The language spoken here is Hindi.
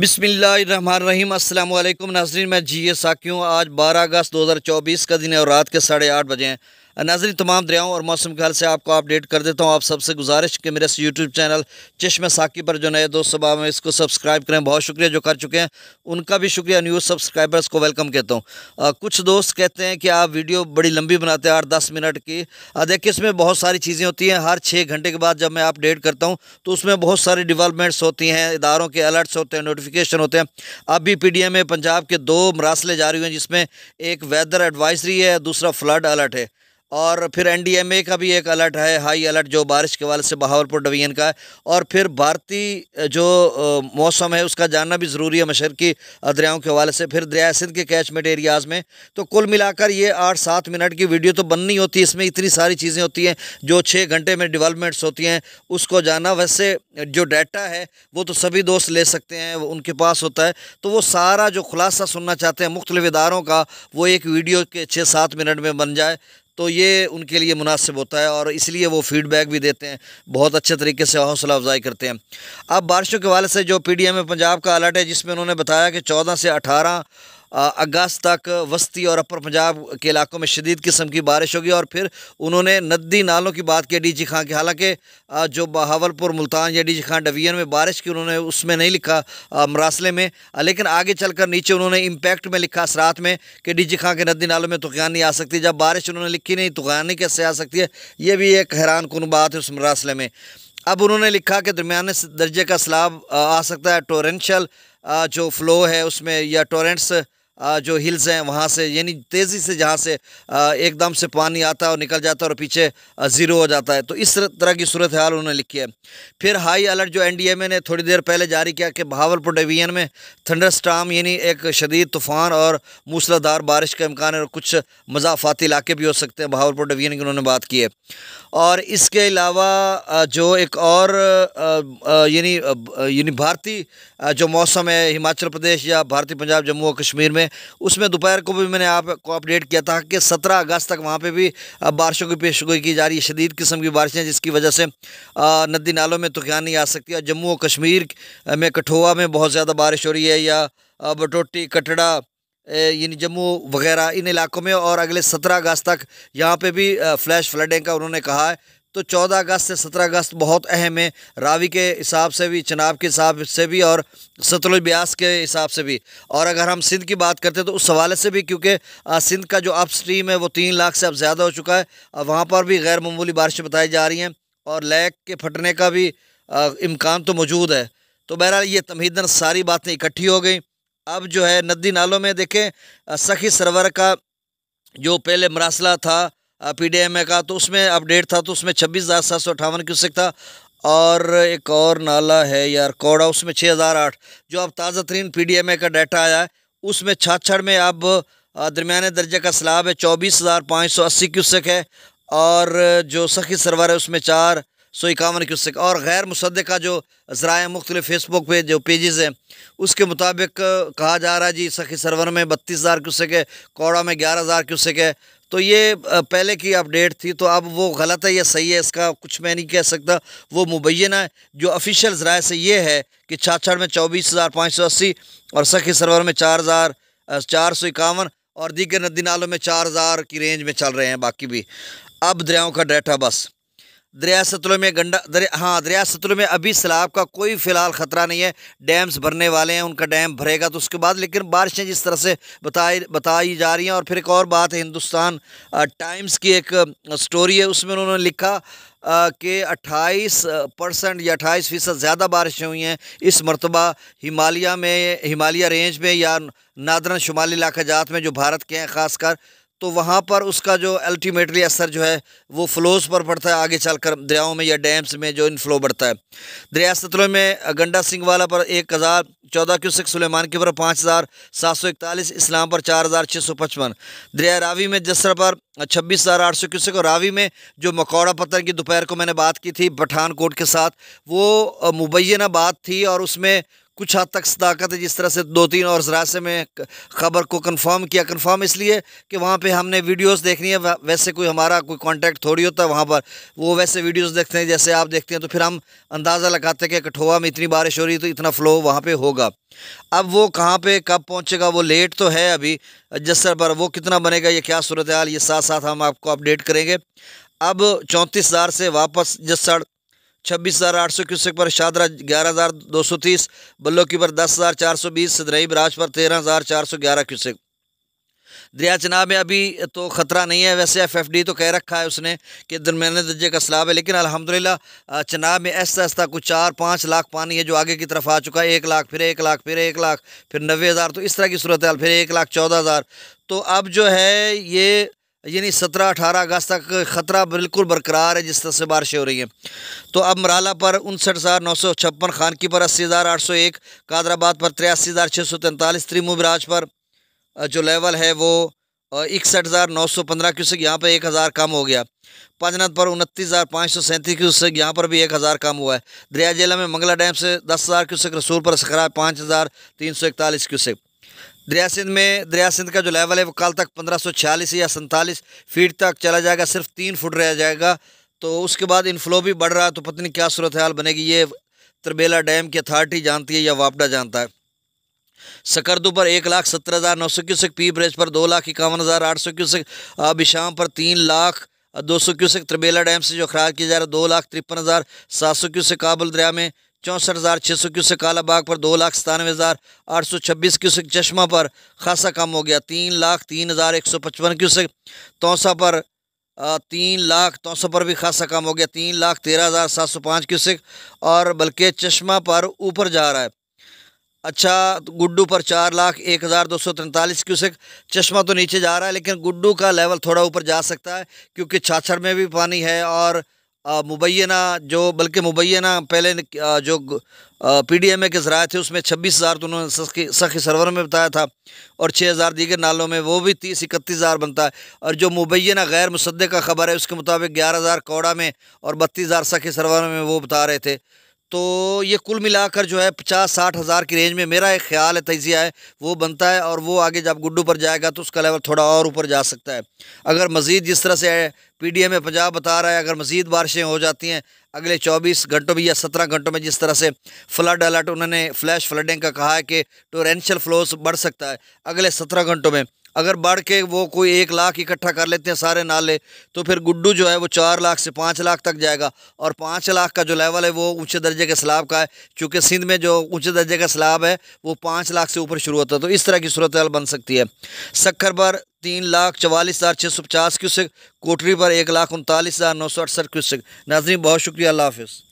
बिसमीम अल्लाम नाजरीन मैं जी ए साकी हूँ आज 12 अगस्त 2024 का दिन है और रात के साढ़े आठ बजे हैं नाजरी तमाम दरियाओं और मौसम के हाल से आपको अपडेट कर देता हूँ आप सबसे गुजारिश कि मेरे यूट्यूब चैनल चश्मे साकी पर जो नए दोस्त सुबह में इसको सब्सक्राइब करें बहुत शुक्रिया जो कर चुके हैं उनका भी शुक्रिया न्यूज़ सब्सक्राइबर्स को वेलकम कहता हूँ कुछ दोस्त कहते हैं कि आप वीडियो बड़ी लंबी बनाते हैं आठ दस मिनट की देखिए इसमें बहुत सारी चीज़ें होती हैं हर छः घंटे के बाद जब मैं अपडेट करता हूँ तो उसमें बहुत सारी डिवेलपमेंट्स होती हैं इदारों के अलर्ट्स होते हैं नोटिफिकेशन होते हैं अब भी पी डी में पंजाब के दो मरासले जारी हुए हैं जिसमें एक वेदर एडवाइजरी है दूसरा फ्लड अलर्ट है और फिर एनडीएमए का भी एक अलर्ट है हाई अलर्ट जो बारिश के वाले से बहावलपुर डिवीजन का है और फिर भारतीय जो मौसम है उसका जानना भी ज़रूरी है मशरकी दरियाओं के हवाले से फिर दरिया सिंध के कैचमेंट एरियाज़ में तो कुल मिलाकर ये आठ सात मिनट की वीडियो तो बननी होती है इसमें इतनी सारी चीज़ें होती हैं जो छः घंटे में डिवेलपमेंट्स होती हैं उसको जाना वैसे जो डाटा है वो तो सभी दोस्त ले सकते हैं उनके पास होता है तो वो सारा जो खुलासा सुनना चाहते हैं मुख्तलिफ इदारों का वो एक वीडियो के छः सात मिनट में बन जाए तो ये उनके लिए मुनासिब होता है और इसलिए वो फीडबैक भी देते हैं बहुत अच्छे तरीके से हौसला अफजाई करते हैं अब बारिशों के हवाले से जो पी डी एम पंजाब का अलर्ट है जिसमें उन्होंने बताया कि चौदह से अठारह अगस्त तक वस्ती और अपर पंजाब के इलाकों में शदीद किस्म की बारिश होगी और फिर उन्होंने नदी नालों की बात की डी जी खां की हालांकि जो बहावलपुर मुल्तान या डी जी खां डवियन में बारिश की उन्होंने उसमें नहीं लिखा मरासले में लेकिन आगे चलकर नीचे उन्होंने इम्पैक्ट में लिखा असरात में कि डी जी खां के नदी नालों में तुकान नहीं आ सकती जब बारिश उन्होंने लिखी नहीं नहीं कैसे आ सकती है ये भी एक हैरान कन बात है उस मरासले में अब उन्होंने लिखा कि दरमिया दर्जे का सलाब आ सकता है टोरेंशल जो फ़्लो है उसमें या टोरेंट्स जो हिल्स हैं वहाँ से यानी तेज़ी से जहाँ से एकदम से पानी आता है और निकल जाता है और पीछे ज़ीरो हो जाता है तो इस तरह की सूरत हाल उन्होंने लिखी है फिर हाई अलर्ट जो एनडीएमए ने थोड़ी देर पहले जारी किया कि भावलपुर डिवीजन में थंडर स्टाम यानी एक शदीद तूफ़ान और मूसलाधार बारिश का इम्कान है और कुछ मजाफाती इलाके भी हो सकते हैं भावलपुर डिवीजन की उन्होंने बात की है और इसके अलावा जो एक और यानी यानी भारतीय जो मौसम है हिमाचल प्रदेश या भारतीय पंजाब जम्मू और कश्मीर में में उसमें दोपहर को भी मैंने आपको अपडेट किया था कि सत्रह अगस्त तक वहाँ पर भी बारिशों की पेशगोई की जा रही है शदीद किस्म की बारिशें जिसकी वजह से नदी नालों में नहीं आ सकती और जम्मू और कश्मीर में कठुआ में बहुत ज़्यादा बारिश हो रही है या बटोटी कटड़ा यानी जम्मू वगैरह इन इलाकों में और अगले सत्रह अगस्त तक यहाँ पे भी फ्लैश फ्लडिंग का उन्होंने कहा है तो 14 अगस्त से 17 अगस्त बहुत अहम है रावी के हिसाब से भी चनाब के हिसाब से भी और सतलुज ब्यास के हिसाब से भी और अगर हम सिंध की बात करते हैं तो उस हवाले से भी क्योंकि सिंध का जो अप स्ट्रीम है वो तीन लाख से अब ज़्यादा हो चुका है अब वहाँ पर भी गैर मामूली बारिशें बताई जा रही हैं और लैक के फटने का भी इम्कान तो मौजूद है तो बहरहाल ये तमहीदन सारी बातें इकट्ठी हो गई अब जो है नदी नालों में देखें सखी सरवर का जो पहले मरासला था पी डी एम ए का तो उसमें अपडेट था तो उसमें छब्बीस हज़ार सात सौ अट्ठावन क्यूसिक था और एक और नाला है यार कौड़ा उसमें छः हज़ार आठ जो अब ताज़ा तरीन पी डी एम ए का डाटा आया है उसमें छाछड़ में अब दरमियाने दर्जे का सलाब है चौबीस हज़ार पाँच सौ अस्सी क्यूसिक है और जो सखी सरवर है उसमें चार सौ इक्यावन क्यूसिक और गैर मुसद का जो ज़रा मुख्तलि फेसबुक पे जो पेजेस हैं उसके मुताबिक कहा जा रहा है जी सखी सरवर में बत्तीस हज़ार क्यूसिक है कौड़ा में ग्यारह हज़ार क्यूसिक है तो ये पहले की अपडेट थी तो अब वो गलत है या सही है इसका कुछ मैं नहीं कह सकता वो मुबैना है जो ऑफिशियल ज़राए से ये है कि छाछड़ में चौबीस हज़ार पाँच सौ अस्सी और सखी सरवर में चार हज़ार चार सौ इक्यावन और दीगर नदी नालों में चार हज़ार की रेंज में चल रहे हैं बाकी भी अब दरियाओं का डाटा बस दरिया सतलों में गंडा दरिया हाँ दरिया सतलों में अभी सैलाब का कोई फ़िलहाल ख़तरा नहीं है डैम्स भरने वाले हैं उनका डैम भरेगा तो उसके बाद लेकिन बारिशें जिस तरह से बताई बताई जा रही हैं और फिर एक और बात है हिंदुस्तान टाइम्स की एक स्टोरी है उसमें उन्होंने लिखा के 28 परसेंट या 28 फ़ीसद ज़्यादा बारिशें हुई हैं इस मरतबा हिमालय में हिमालय रेंज में या नादरन शुमाली इलाका जात में जो भारत के हैं ख़ासकर तो वहाँ पर उसका जो अल्टीमेटली असर जो है वो फ़्लोज़ पर पड़ता है आगे चल कर दरियाओं में या डैम्स में जो इन फ्लो बढ़ता है दरिया सतलों में गंडा सिंह वाला पर एक हज़ार चौदह क्यूसक सुलेमान के पर पाँच हज़ार सात सौ इकतालीस इस्लाम पर चार हज़ार छः सौ पचपन दरिया रावी में जसर पर छब्बीस हज़ार आठ सौ क्यूसक और रावी में जो मकौड़ा पत्थर की दोपहर को मैंने बात की थी पठानकोट के साथ वो मुबैना बात थी और उसमें कुछ हद तक सदाकत है जिस तरह से दो तीन और जरा से मैं ख़बर को कंफर्म किया कंफर्म इसलिए कि वहाँ पे हमने वीडियोस देखनी है वैसे कोई हमारा कोई कांटेक्ट थोड़ी होता है वहाँ पर वो वैसे वीडियोस देखते हैं जैसे आप देखते हैं तो फिर हम अंदाज़ा लगाते हैं कि कठोआ में इतनी बारिश हो रही है तो इतना फ़्लो वहाँ पर होगा अब वो कहाँ पर कब पहुँचेगा वो लेट तो है अभी जसर पर वो कितना बनेगा ये क्या सूरत हाल ये साथ साथ हम आपको अपडेट करेंगे अब चौंतीस हज़ार से वापस जस्सर छब्बीस हज़ार आठ सौ क्यूसेक पर शादरा ग्यारह हज़ार दो सौ तीस बल्लोकी पर दस हज़ार चार सौ बीस सदरई बराज पर तेरह हज़ार चार सौ ग्यारह क्यूसेक दरिया चनाब में अभी तो ख़तरा नहीं है वैसे एफ एफ डी तो कह रखा है उसने कि दरमियाने दर्जे का सलाब है लेकिन अलहमदिल्ला चनाब में ऐसा ऐसा कुछ चार पाँच लाख पानी है जो आगे की तरफ आ चुका है एक लाख फिर एक लाख फिर एक लाख फिर नबे हज़ार तो इस तरह की सूरत हाल फिर एक लाख चौदह हज़ार तो अब जो है ये यानी सत्रह अठारह अगस्त तक ख़तरा बिल्कुल बरकरार है जिस तरह से बारिशें हो रही हैं तो अब मराला पर उनसठ हज़ार नौ सौ छप्पन खानकी पर अस्सी हज़ार आठ सौ एक कादराबाद पर तिरासी हज़ार छः सौ तैंतालीस त्रिमू बराज पर जो लेवल है वो इकसठ हज़ार नौ सौ पंद्रह क्यूसक यहाँ पर एक हज़ार कम हो गया पंजनाथ पर उनतीस हज़ार पाँच सौ सैंतीस क्यूसक यहाँ पर भी एक हज़ार कम हुआ है दरिया जिला में मंगला डैम से दस हज़ार क्यूसिक रसूल पर सखरा पाँच हज़ार तीन सौ इकतालीस क्यूसिक दरिया सिंध में दरिया सिंध का जो लेवल है वो कल तक छियालीस या सैंतालीस फीट तक चला जाएगा सिर्फ तीन फुट रह जाएगा तो उसके बाद इनफ्लो भी बढ़ रहा है तो पता नहीं क्या सूरत हाल बनेगी ये त्रबेला डैम की अथॉरिटी जानती है या वापडा जानता है सकरदू पर एक लाख सत्तर हज़ार नौ सौ क्यूसक पी ब्रिज पर दो लाख इक्यावन हज़ार आठ सौ क्यूसक बिशाम पर तीन लाख दो सौ क्यूसक त्रबेला डैम से जो खराब किया जा रहा है दो लाख तिरपन हज़ार सात सौ क्यूसक काबुल दरिया में चौंसठ हज़ार छः सौ क्यूसेक काला बाग पर दो लाख सतानवे हज़ार आठ सौ छब्बीस क्यूसेक चश्मा पर खासा कम हो गया तीन लाख तीन हज़ार एक सौ पचपन क्यूसेक तोसा पर तीन लाख तोसा पर भी खासा कम हो गया तीन लाख तेरह हज़ार सात सौ पाँच क्यूसेक और बल्कि चश्मा पर ऊपर जा रहा है अच्छा गुड्डू पर चार लाख एक हज़ार दो सौ तैंतालीस क्यूसेक चश्मा तो नीचे जा रहा है लेकिन गुड्डू का लेवल थोड़ा ऊपर जा सकता है क्योंकि छाछड़ में भी पानी है और मुबैना जो बल्कि मुबैना पहले जो पी डी एम ए के ज़रा थे उसमें छब्बीस हज़ार तो उन्होंने सखी सरवर में बताया था और छः हज़ार दीगर नालों में वो भी तीस इकतीस हज़ार बनता है और जो मुबैना गैर मुसद का ख़बर है उसके मुताबिक ग्यारह हज़ार कोड़ा में और बत्तीस हज़ार सखी सरवर में वो बता रहे थे तो ये कुल मिलाकर जो है पचास साठ हज़ार की रेंज में मेरा एक ख्याल है तजिया है वो बनता है और वो आगे जब गुड्डू पर जाएगा तो उसका लेवल थोड़ा और ऊपर जा सकता है अगर मज़ीद जिस तरह से पी ए पंजाब बता रहा है अगर मज़ीद बारिशें हो जाती हैं अगले 24 घंटों में या 17 घंटों में जिस तरह से फ्लड अलर्ट उन्होंने फ्लैश फ्लडिंग का कहा है कि टोरेंशल फ्लोस बढ़ सकता है अगले 17 घंटों में अगर बढ़ के वो कोई एक लाख इकट्ठा कर लेते हैं सारे नाले तो फिर गुड्डू जो है वो चार लाख से पाँच लाख तक जाएगा और पाँच लाख का जो लेवल है वो ऊँचे दर्जे के सलाब का है चूँकि सिंध में जो ऊँचे दर्जे का सलाब है वो पाँच लाख से ऊपर शुरू होता है तो इस तरह की सूरत बन सकती है सक्खर पर तीन लाख चवालीस हज़ार छः सौ पचास क्यूसिक कोटरी पर एक लाख उनतालीस हज़ार नौ सौ अड़सठ क्यूसिक नाजरी बहुत शुक्रिया अल्लाह हाफिज़